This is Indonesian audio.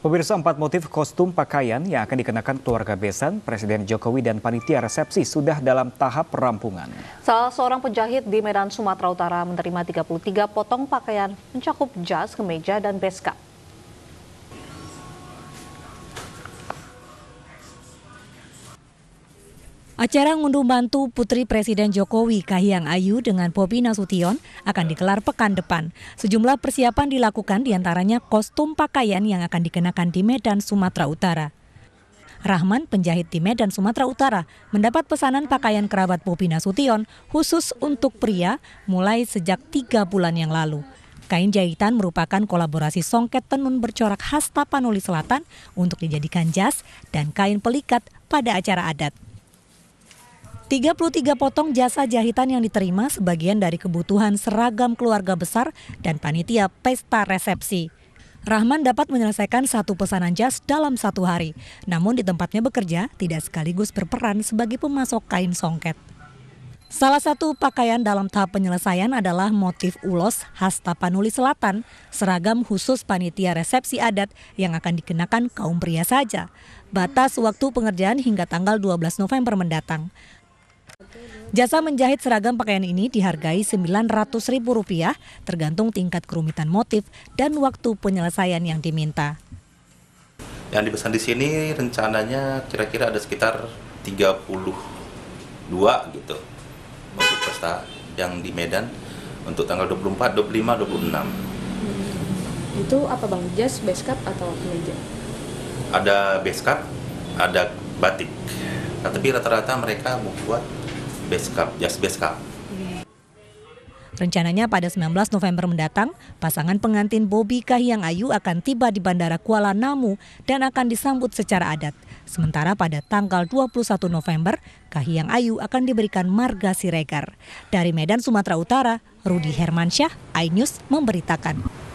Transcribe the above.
Pemirsa empat motif kostum pakaian yang akan dikenakan keluarga Besan, Presiden Jokowi dan panitia resepsi sudah dalam tahap perampungan. Salah seorang penjahit di Medan, Sumatera Utara menerima 33 potong pakaian mencakup jas, kemeja, dan beskap. Acara ngunduh bantu Putri Presiden Jokowi Kahiyang Ayu dengan Bobi Nasution akan dikelar pekan depan. Sejumlah persiapan dilakukan diantaranya kostum pakaian yang akan dikenakan di Medan, Sumatera Utara. Rahman, penjahit di Medan, Sumatera Utara, mendapat pesanan pakaian kerabat Bobi Nasution khusus untuk pria mulai sejak tiga bulan yang lalu. Kain jahitan merupakan kolaborasi songket tenun bercorak khas Tapanuli Selatan untuk dijadikan jas dan kain pelikat pada acara adat. 33 potong jasa jahitan yang diterima sebagian dari kebutuhan seragam keluarga besar dan panitia pesta resepsi. Rahman dapat menyelesaikan satu pesanan jas dalam satu hari, namun di tempatnya bekerja tidak sekaligus berperan sebagai pemasok kain songket. Salah satu pakaian dalam tahap penyelesaian adalah motif ulos khas Tapanuli Selatan, seragam khusus panitia resepsi adat yang akan dikenakan kaum pria saja. Batas waktu pengerjaan hingga tanggal 12 November mendatang. Jasa menjahit seragam pakaian ini dihargai Rp900.000 tergantung tingkat kerumitan motif dan waktu penyelesaian yang diminta. Yang dipesan di sini rencananya kira-kira ada sekitar 32 gitu untuk pesta yang di Medan untuk tanggal 24, 25, 26. Hmm. Itu apa Bang? Jas, base cap atau kemeja? Ada base cap, ada batik. Nah, tapi rata-rata mereka membuat Base Cup, Just Base Rencananya pada 19 November mendatang, pasangan pengantin Bobi Kahiyang Ayu akan tiba di Bandara Kuala Namu dan akan disambut secara adat. Sementara pada tanggal 21 November, Kahiyang Ayu akan diberikan marga Siregar. Dari Medan, Sumatera Utara, Rudi Hermansyah, iNews memberitakan.